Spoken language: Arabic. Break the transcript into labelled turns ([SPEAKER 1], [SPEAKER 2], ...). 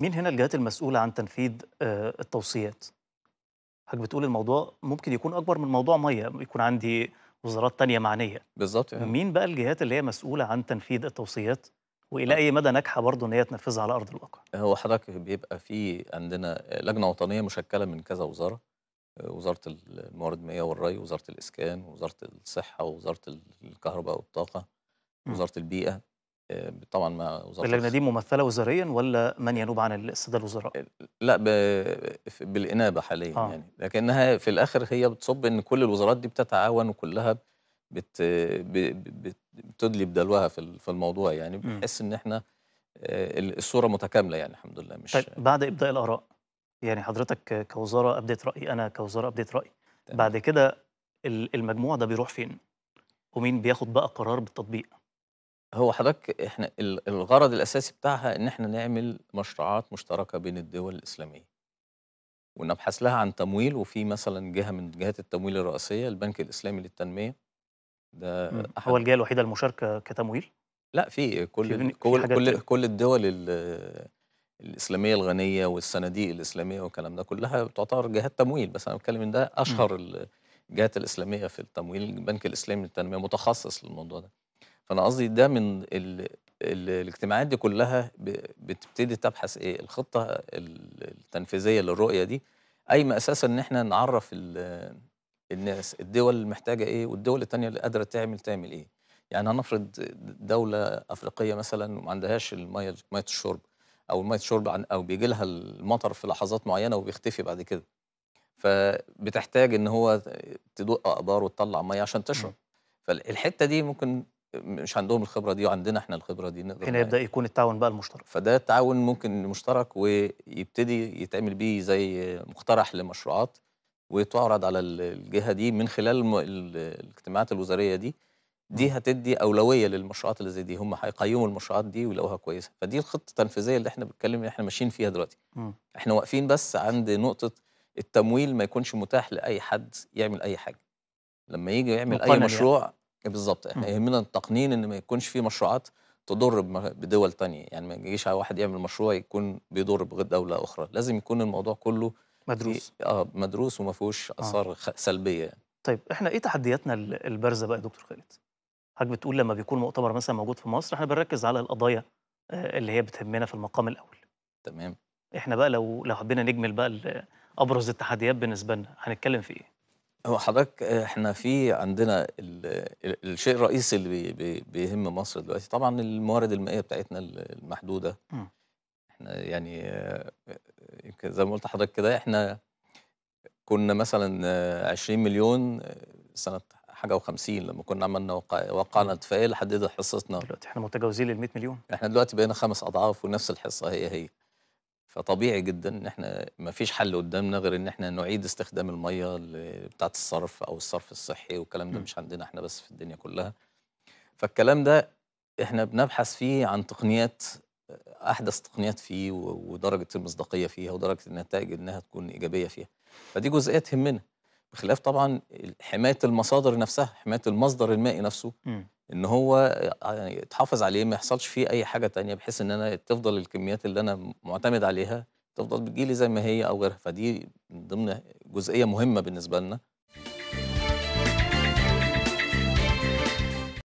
[SPEAKER 1] مين هنا الجهات المسؤولة عن تنفيذ آه، التوصيات؟ حضرتك بتقول الموضوع ممكن يكون أكبر من موضوع مية يكون عندي وزارات تانية معنية بالظبط يعني. مين بقى الجهات اللي هي مسؤولة عن تنفيذ التوصيات والى آه. اي مدى ناجحه برضه ان هي تنفذها على ارض الواقع؟
[SPEAKER 2] هو حضرتك بيبقى في عندنا لجنه وطنيه مشكله من كذا وزاره آه، وزاره الموارد المائيه والري، وزاره الاسكان، وزاره الصحه، وزاره الكهرباء والطاقه، وزاره البيئه آه، طبعا مع وزاره اللجنه دي ممثله وزاريا
[SPEAKER 1] ولا من ينوب عن الساده الوزراء؟ آه،
[SPEAKER 2] لا ب... بالانابه حاليا آه. يعني لكنها في الاخر هي بتصب ان كل الوزارات دي بتتعاون وكلها بت... بتدلي بدلوها في الموضوع يعني بحيث ان احنا آه، الصوره متكامله يعني الحمد لله مش طيب
[SPEAKER 1] بعد ابداء الاراء يعني حضرتك كوزاره ابديت راي انا كوزاره ابديت راي بعد
[SPEAKER 2] كده المجموع ده بيروح فين؟ ومين بياخد بقى قرار بالتطبيق؟ هو حضرتك احنا الغرض الاساسي بتاعها ان احنا نعمل مشروعات مشتركه بين الدول الاسلاميه ونبحث لها عن تمويل وفي مثلا جهه من جهات التمويل الرئاسيه البنك الاسلامي للتنميه ده أحد هو الجهه الوحيده المشاركه كتمويل لا في كل كل كل, كل الدول الاسلاميه الغنيه والصناديق الاسلاميه والكلام ده كلها تعتبر جهات تمويل بس انا بتكلم ان ده اشهر الجهات الاسلاميه في التمويل البنك الاسلامي للتنميه متخصص للموضوع ده فانا قصدي ده من ال... ال... الاجتماعات دي كلها ب... بتبتدي تبحث ايه الخطه التنفيذيه للرؤيه دي قايمه اساسا ان احنا نعرف ال... الناس الدول اللي محتاجه ايه والدول الثانيه اللي قادره تعمل تعمل ايه يعني هنفرض دوله افريقيه مثلا ما عندهاش الميه ميه الشرب او ميه الشرب عن... او بيجي لها المطر في لحظات معينه وبيختفي بعد كده فبتحتاج ان هو تدق اقبار وتطلع ميه عشان تشرب فالحته دي ممكن مش عندهم الخبره دي وعندنا احنا الخبره دي نقدر هنا يبدا يكون التعاون بقى المشترك فده التعاون ممكن مشترك ويبتدي يتعمل بيه زي مقترح لمشروعات وتعرض على الجهه دي من خلال الاجتماعات الوزاريه دي دي هتدي اولويه للمشروعات اللي زي دي هم هيقيموا المشروعات دي ويلاقوها كويسه فدي الخطه التنفيذيه اللي احنا بنتكلم احنا ماشيين فيها دلوقتي م. احنا واقفين بس عند نقطه التمويل ما يكونش متاح لاي حد يعمل اي حاجه لما يجي يعمل اي يعني. مشروع يعني. إيه بالظبط احنا يهمنا التقنين ان ما يكونش في مشروعات تضر بدول تانية يعني ما يجيش على واحد يعمل مشروع يكون بيضر بدولة أخرى لازم يكون الموضوع كله مدروس اه مدروس وما فيهوش آه. آثار آه. سلبية يعني. طيب احنا ايه تحدياتنا البارزة بقى يا دكتور خالد؟ حضرتك بتقول لما بيكون مؤتمر مثلا
[SPEAKER 1] موجود في مصر احنا بنركز على القضايا آه، اللي هي بتهمنا في المقام الأول تمام احنا بقى لو لو حبينا نجمل بقى ابرز التحديات بالنسبه لنا هنتكلم في ايه
[SPEAKER 2] هو حضرتك آه، احنا في عندنا الشيء الرئيسي اللي بي بيهم مصر دلوقتي طبعا الموارد المائيه بتاعتنا المحدوده م. احنا يعني آه، يمكن زي ما قلت لحضرتك كده احنا كنا مثلا 20 آه، مليون سنه حاجه و50 لما كنا عملنا وقع... وقعنا اتفاقيه حددت حصتنا دلوقتي
[SPEAKER 1] احنا متجاوزين ال 100 مليون
[SPEAKER 2] احنا دلوقتي بقينا خمس اضعاف ونفس الحصه هي هي فطبيعي جدا ان احنا ما فيش حل قدامنا غير ان احنا نعيد استخدام الميه بتاعه الصرف او الصرف الصحي والكلام ده مش عندنا احنا بس في الدنيا كلها فالكلام ده احنا بنبحث فيه عن تقنيات احدث تقنيات فيه ودرجه المصداقيه فيها ودرجه النتائج انها تكون ايجابيه فيها فدي جزئيه تهمنا بخلاف طبعا حمايه المصادر نفسها حمايه المصدر المائي نفسه م. ان هو آه، يعني اتحافظ عليه ما يحصلش فيه اي حاجه تانية بحيث ان انا تفضل الكميات اللي انا معتمد عليها تفضل بتجيلي زي ما هي او غيرها فدي من ضمن جزئيه مهمه بالنسبه لنا